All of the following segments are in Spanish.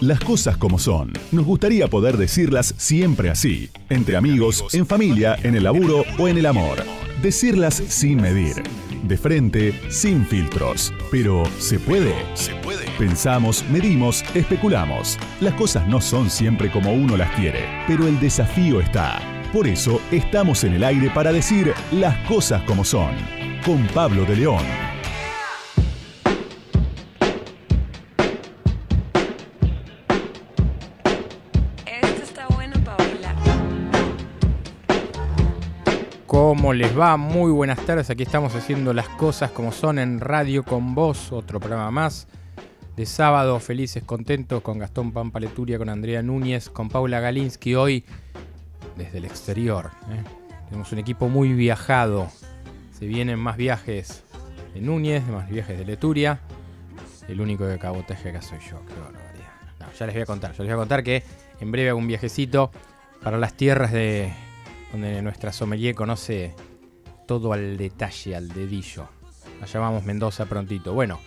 Las cosas como son. Nos gustaría poder decirlas siempre así, entre amigos, en familia, en el laburo o en el amor. Decirlas sin medir, de frente, sin filtros. Pero ¿se puede? Se puede. Pensamos, medimos, especulamos. Las cosas no son siempre como uno las quiere, pero el desafío está. Por eso estamos en el aire para decir las cosas como son. Con Pablo de León. ¿Cómo les va? Muy buenas tardes. Aquí estamos haciendo las cosas como son en Radio con Vos, otro programa más de sábado. Felices, contentos con Gastón Pampa Leturia, con Andrea Núñez, con Paula Galinsky. Hoy desde el exterior. ¿eh? Tenemos un equipo muy viajado. Se vienen más viajes de Núñez, más viajes de Leturia. El único de cabotaje acá soy yo, barbaridad No, ya les voy a contar. Yo les voy a contar que en breve hago un viajecito para las tierras de donde nuestra sommelier conoce todo al detalle, al dedillo. Allá vamos Mendoza prontito. Bueno,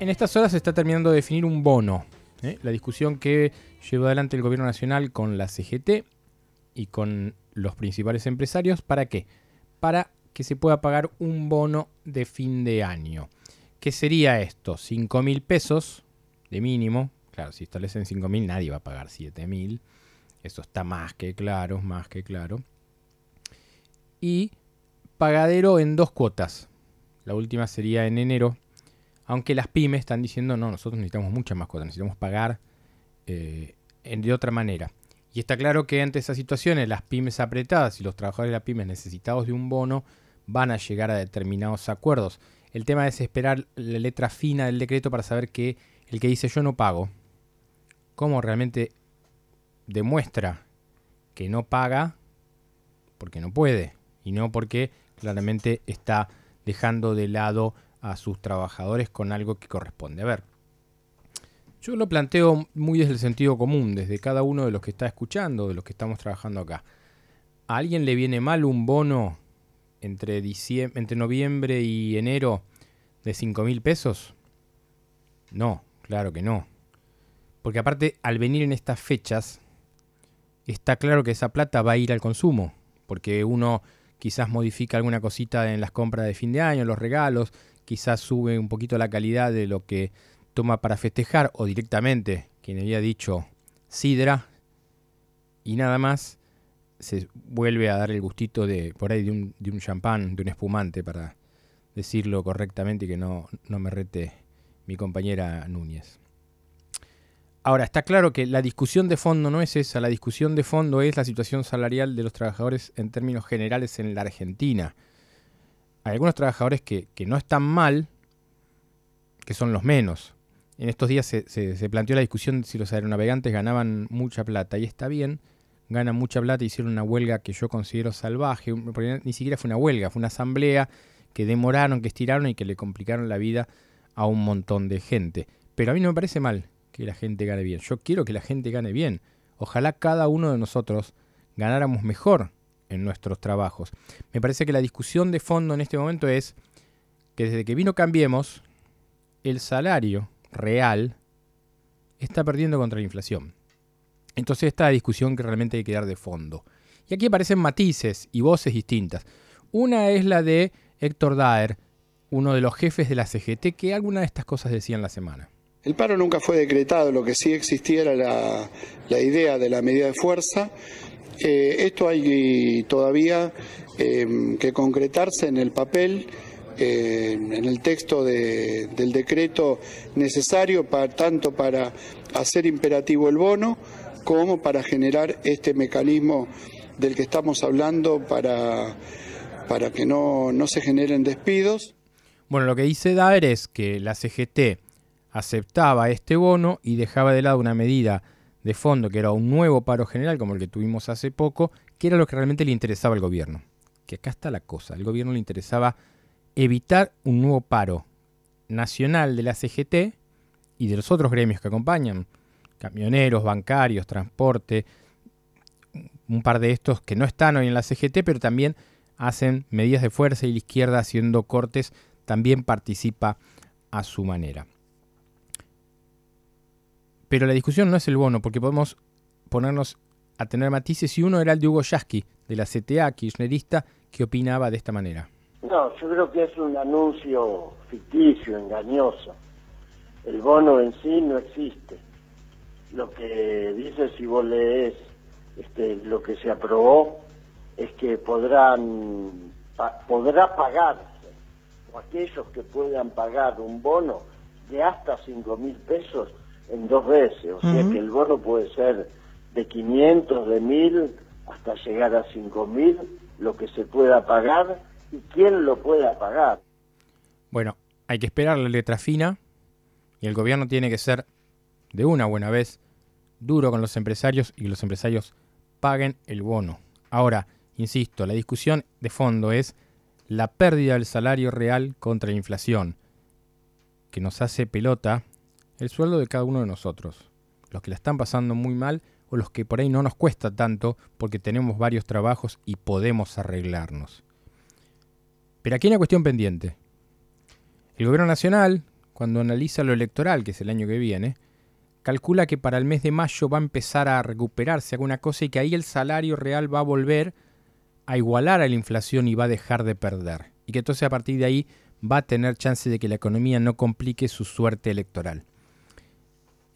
en estas horas se está terminando de definir un bono. ¿eh? La discusión que llevó adelante el gobierno nacional con la CGT y con los principales empresarios. ¿Para qué? Para que se pueda pagar un bono de fin de año. ¿Qué sería esto? 5.000 mil pesos de mínimo. Claro, si establecen 5 mil nadie va a pagar 7.000. mil. Eso está más que claro, más que claro. Y pagadero en dos cuotas. La última sería en enero. Aunque las pymes están diciendo, no, nosotros necesitamos muchas más cuotas, necesitamos pagar eh, de otra manera. Y está claro que ante esas situaciones, las pymes apretadas y los trabajadores de las pymes necesitados de un bono van a llegar a determinados acuerdos. El tema es esperar la letra fina del decreto para saber que el que dice yo no pago, cómo realmente demuestra que no paga porque no puede y no porque claramente está dejando de lado a sus trabajadores con algo que corresponde. A ver, yo lo planteo muy desde el sentido común, desde cada uno de los que está escuchando, de los que estamos trabajando acá. ¿A alguien le viene mal un bono entre, diciembre, entre noviembre y enero de 5 mil pesos? No, claro que no. Porque aparte, al venir en estas fechas, está claro que esa plata va a ir al consumo, porque uno quizás modifica alguna cosita en las compras de fin de año, los regalos, quizás sube un poquito la calidad de lo que toma para festejar o directamente, quien había dicho sidra y nada más, se vuelve a dar el gustito de por ahí de un, champán, de un espumante para decirlo correctamente y que no, no me rete mi compañera Núñez. Ahora, está claro que la discusión de fondo no es esa, la discusión de fondo es la situación salarial de los trabajadores en términos generales en la Argentina. Hay algunos trabajadores que, no están mal, que son los menos. En estos días se, se, planteó la discusión de si los aeronavegantes ganaban mucha plata, y está bien, ganan mucha plata, hicieron una huelga que yo considero salvaje, ni siquiera fue una huelga, fue una asamblea que demoraron, que estiraron y que le complicaron la vida a un montón de gente. Pero a mí no me parece mal que la gente gane bien. Yo quiero que la gente gane bien. Ojalá cada uno de nosotros ganáramos mejor en nuestros trabajos. Me parece que la discusión de fondo en este momento es que desde que vino Cambiemos, el salario real está perdiendo contra la inflación. Entonces esta la discusión que realmente hay que dar de fondo. Y aquí aparecen matices y voces distintas. Una es la de Héctor Daer, uno de los jefes de la CGT, que alguna de estas cosas decía en la semana. El paro nunca fue decretado, lo que sí existía era la, idea de la medida de fuerza. Eh, esto hay todavía em, que concretarse en el papel. Em, en el texto del decreto necesario para, tanto para hacer imperativo el bono como para generar este mecanismo del que estamos hablando para, para que no, no se generen despidos. Bueno, lo que dice Daer es que la CGT aceptaba este bono y dejaba de lado una medida de fondo que era un nuevo paro general como el que tuvimos hace poco, que era lo que realmente le interesaba al gobierno. Que acá está la cosa, al gobierno le interesaba evitar un nuevo paro nacional de la CGT y de los otros gremios que acompañan, camioneros, bancarios, transporte, un par de estos que no están hoy en la CGT, pero también hacen medidas de fuerza y la izquierda haciendo cortes también participa a su manera. Pero la discusión no es el bono, porque podemos ponernos a tener matices y uno era el de Hugo Yasky, de la CTA kirchnerista, que opinaba de esta manera. No, yo creo que es un anuncio ficticio, engañoso. El bono en sí no existe. Lo que dice, si vos lees este, lo que se aprobó, es que podrán, podrá pagarse, o aquellos que puedan pagar un bono de hasta 5 mil pesos, en dos veces, o sea que el bono puede ser de 500, de 1000, hasta llegar a 5000, lo que se pueda pagar y quién lo pueda pagar. Bueno, hay que esperar la letra fina y el gobierno tiene que ser, de una buena vez, duro con los empresarios y que los empresarios paguen el bono. Ahora, insisto, la discusión de fondo es la pérdida del salario real contra la inflación, que nos hace pelota el sueldo de cada uno de nosotros, los que la están pasando muy mal o los que por ahí no nos cuesta tanto porque tenemos varios trabajos y podemos arreglarnos. Pero aquí hay una cuestión pendiente. El gobierno nacional, cuando analiza lo electoral, que es el año que viene, calcula que para el mes de mayo va a empezar a recuperarse alguna cosa y que ahí el salario real va a volver a igualar a la inflación y va a dejar de perder. Y que entonces a partir de ahí va a tener chance de que la economía no complique su suerte electoral.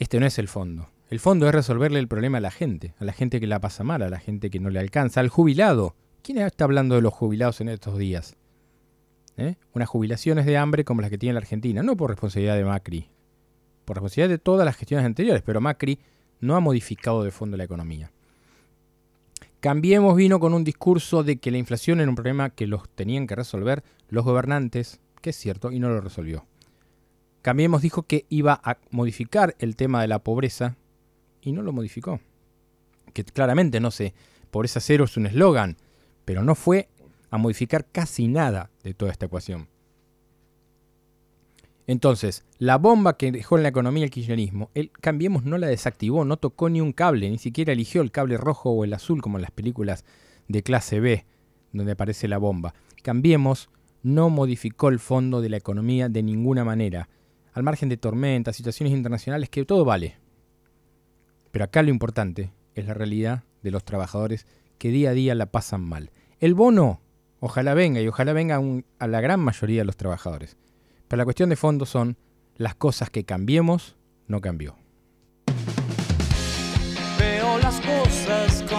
Este no es el fondo. El fondo es resolverle el problema a la gente, a la gente que la pasa mal, a la gente que no le alcanza, al jubilado. ¿Quién está hablando de los jubilados en estos días? ¿Eh? Unas jubilaciones de hambre como las que tiene la Argentina, no por responsabilidad de Macri, por responsabilidad de todas las gestiones anteriores, pero Macri no ha modificado de fondo la economía. Cambiemos vino con un discurso de que la inflación era un problema que los tenían que resolver los gobernantes, que es cierto, y no lo resolvió. Cambiemos dijo que iba a modificar el tema de la pobreza y no lo modificó. Que claramente, no sé, pobreza cero es un eslogan, pero no fue a modificar casi nada de toda esta ecuación. Entonces, la bomba que dejó en la economía el kirchnerismo, el Cambiemos no la desactivó, no tocó ni un cable, ni siquiera eligió el cable rojo o el azul como en las películas de clase B, donde aparece la bomba. Cambiemos no modificó el fondo de la economía de ninguna manera al margen de tormentas, situaciones internacionales, que todo vale. Pero acá lo importante es la realidad de los trabajadores que día a día la pasan mal. El bono, ojalá venga y ojalá venga a la gran mayoría de los trabajadores. Pero la cuestión de fondo son las cosas que cambiemos, no cambió. Veo las cosas